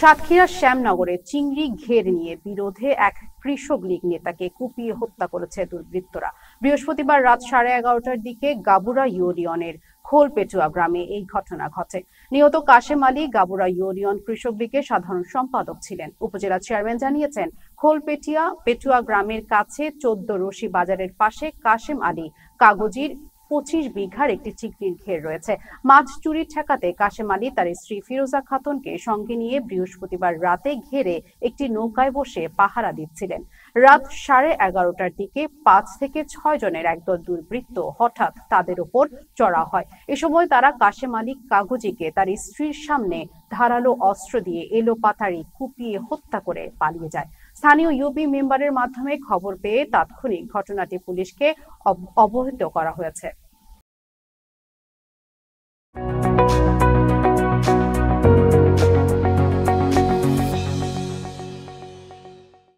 সাতক্ষীরা শ্যামনগরে চিংড়ি ঘের নিয়ে বিরোধে এক কৃষক লীগ নেতাকে কুপিয়ে হত্যা করেছে দুর্বৃত্তরা বৃহস্পতিবার রাত সাড়ে এগারোটার দিকে গাবুরা ইউরিয়নের খোলপেটুয়া গ্রামে এই ঘটনা ঘটে নিহত কাশেম আলী গাবুরা ইউনিয়ন কৃষক লীগের সাধারণ সম্পাদক ছিলেন উপজেলা চেয়ারম্যান জানিয়েছেন খোলপেটিয়া পেটুয়া গ্রামের কাছে চোদ্দ রশি বাজারের পাশে কাশেম আলী কাগজির পঁচিশ বিঘার একটি চিকরির ঘের রয়েছে মাছ চুরি ঠেকাতে কাশেম আলী তার স্ত্রী ফিরোজা খাতুনকে সঙ্গে নিয়ে বৃহস্পতিবার রাতে ঘেরে একটি নৌকায় বসে পাহারা দিচ্ছিলেন রাত সাড়ে এগারোটার দিকে পাঁচ থেকে ছয় জনের একদল দুর্বৃত্ত হঠাৎ তাদের উপর চড়া হয় এ সময় তারা কাশেম আলী কাগজিকে তার স্ত্রীর সামনে ধারালো অস্ত্র দিয়ে এলো পাতারি কুপিয়ে হত্যা করে পালিয়ে যায় স্থানীয় ইউপি মেম্বারের মাধ্যমে খবর পেয়ে তাৎক্ষণিক ঘটনাটি পুলিশকে অবহিত করা হয়েছে